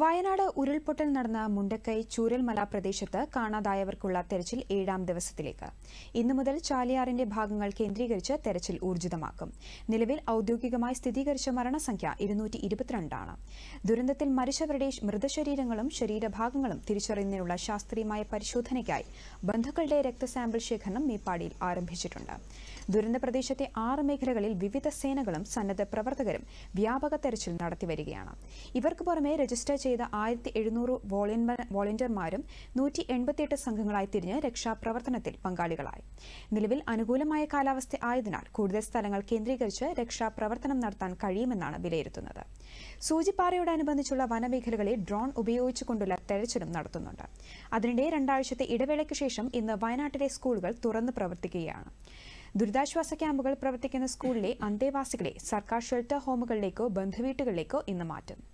വയനാട് ഉരുൾപൊട്ടൽ നടന്ന മുണ്ടക്കൈ ചൂരൽമല പ്രദേശത്ത് കാണാതായവർക്കുള്ള തെരച്ചിൽ ഏഴാം ദിവസത്തിലേക്ക് ഇന്നു മുതൽ ചാലിയാറിന്റെ ഭാഗങ്ങൾ കേന്ദ്രീകരിച്ച് തെരച്ചിൽ ഊർജിതമാക്കും നിലവിൽ ഔദ്യോഗികമായി സ്ഥിരീകരിച്ച മരണസംഖ്യ ഇരുന്നൂറ്റി ദുരന്തത്തിൽ മരിച്ചവരുടെ മൃതശരീരങ്ങളും ശരീരഭാഗങ്ങളും തിരിച്ചറിയുന്നതിനുള്ള ശാസ്ത്രീയമായ പരിശോധനയ്ക്കായി ബന്ധുക്കളുടെ രക്തസാമ്പിൾ ശേഖരണം മേപ്പാടിയിൽ ആരംഭിച്ചിട്ടുണ്ട് ദുരന്ത പ്രദേശത്തെ ആറ് മേഖലകളിൽ വിവിധ സേനകളും സന്നദ്ധ പ്രവർത്തകരും വ്യാപക തെരച്ചിൽ നടത്തിവരികയാണ് ഇവർക്ക് പുറമെ രജിസ്റ്റർ ചെയ്ത ആയിരത്തി എഴുന്നൂറ് വോളണ്ടിയർമാരും നൂറ്റി എൺപത്തിയെട്ട് സംഘങ്ങളായി തിരിഞ്ഞ് രക്ഷാപ്രവർത്തനത്തിൽ പങ്കാളികളായി നിലവിൽ അനുകൂലമായ കാലാവസ്ഥ ആയതിനാൽ കൂടുതൽ സ്ഥലങ്ങൾ കേന്ദ്രീകരിച്ച് രക്ഷാപ്രവർത്തനം നടത്താൻ കഴിയുമെന്നാണ് വിലയിരുത്തുന്നത് സൂചിപ്പാറയോടനുബന്ധിച്ചുള്ള വനമേഖലകളിൽ ഡ്രോൺ ഉപയോഗിച്ചുകൊണ്ടുള്ള തെരച്ചിലും നടത്തുന്നുണ്ട് അതിനിടെ രണ്ടാഴ്ചത്തെ ഇടവേളയ്ക്ക് ശേഷം ഇന്ന് വയനാട്ടിലെ സ്കൂളുകൾ തുറന്ന് പ്രവർത്തിക്കുകയാണ് ദുരിതാശ്വാസ ക്യാമ്പുകൾ പ്രവർത്തിക്കുന്ന സ്കൂളിലെ അന്തേവാസികളെ സർക്കാർ ഷെൽട്ടർ ഹോമുകളിലേക്കോ ബന്ധുവീട്ടുകളിലേക്കോ ഇന്ന് മാറ്റും